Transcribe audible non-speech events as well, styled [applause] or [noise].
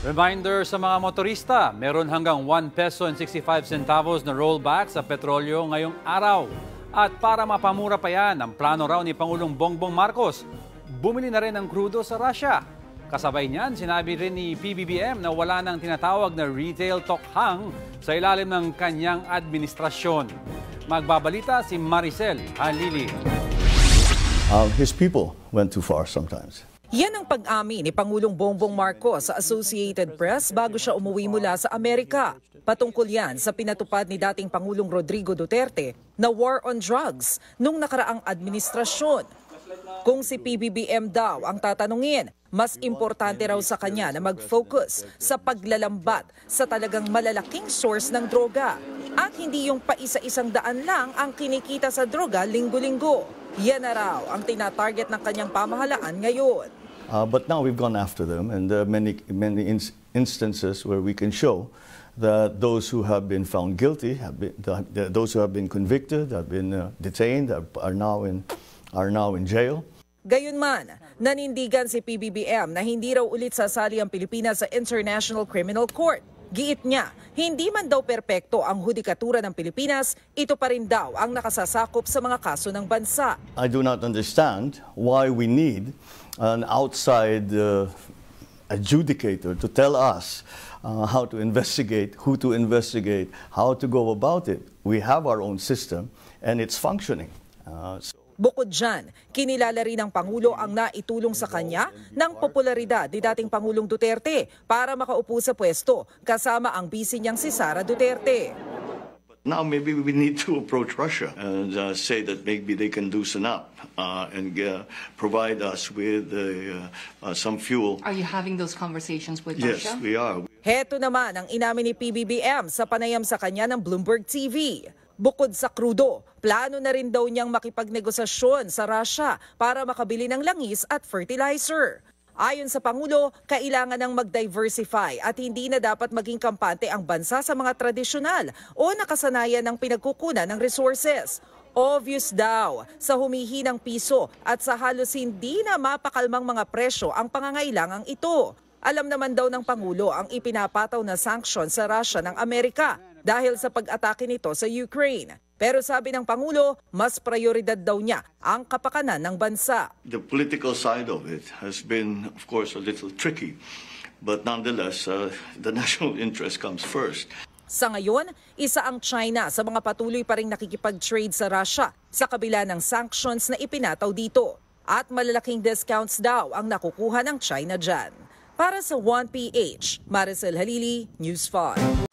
Reminder sa mga motorista, meron hanggang 1 peso and 65 centavos na rollback sa petrolyo ngayong araw. At para mapamura pa yan, ang plano raw ni Pangulong Bongbong Marcos, bumili na rin ng krudo sa Russia. Kasabay niyan, sinabi rin ni PBBM na wala nang tinatawag na retail tokhang sa ilalim ng kanyang administrasyon. Magbabalita si Maricel Halili. Uh, his people went too far sometimes. Yan ang pag-amin ni Pangulong Bongbong Marcos sa Associated Press bago siya umuwi mula sa Amerika. Patungkol yan sa pinatupad ni dating Pangulong Rodrigo Duterte na war on drugs nung nakaraang administrasyon. Kung si PBBM daw ang tatanungin, mas importante raw sa kanya na mag-focus sa paglalambat sa talagang malalaking source ng droga at hindi yung paisa-isang daan lang ang kinikita sa droga linggo-linggo. Yan na raw ang tinatarget ng kanyang pamahalaan ngayon. Uh, but now we've gone after them, and there are many, many in instances where we can show that those who have been found guilty, have been, that those who have been convicted, have been uh, detained, are, are, now in, are now in jail. Gayunman, nanindigan si PBBM na hindi raw ulit sasali ang Pilipinas sa International Criminal Court. Giit niya, hindi man daw perpekto ang hudikatura ng Pilipinas, ito pa rin daw ang nakasasakop sa mga kaso ng bansa. I do not understand why we need an outside uh, adjudicator to tell us uh, how to investigate, who to investigate, how to go about it. We have our own system and it's functioning. Uh, so Bukod dyan, kinilala rin ng Pangulo ang naitulong sa kanya ng popularidad ni dating Pangulong Duterte para makaupo sa pwesto kasama ang bisi niyang si Sara Duterte. Now maybe we need to approach Russia and uh, say that maybe they can loosen up uh, and uh, provide us with uh, uh, some fuel. Are you having those conversations with yes, Russia? Yes, we are. Heto naman ang inamin ni PBBM sa panayam sa kanya ng Bloomberg TV. Bukod sa krudo, plano na rin daw niyang makipagnegosasyon sa Russia para makabili ng langis at fertilizer. Ayon sa Pangulo, kailangan ng mag-diversify at hindi na dapat maging kampante ang bansa sa mga tradisyonal o nakasanayan ng pinagkukunan ng resources. Obvious daw sa humihinang piso at sa halos hindi na mapakalmang mga presyo ang pangangailangang ito. Alam naman daw ng Pangulo ang ipinapataw na sanksyon sa Russia ng Amerika dahil sa pag-atake nito sa Ukraine. Pero sabi ng Pangulo, mas prioridad daw niya ang kapakanan ng bansa. The political side of it has been, of course, a little tricky. But nonetheless, uh, the [laughs] national interest comes first. Sa ngayon, isa ang China sa mga patuloy pa rin nakikipag-trade sa Russia sa kabila ng sanctions na ipinataw dito. At malalaking discounts daw ang nakukuha ng China dyan. Para sa 1PH, Maricel Halili, News 5.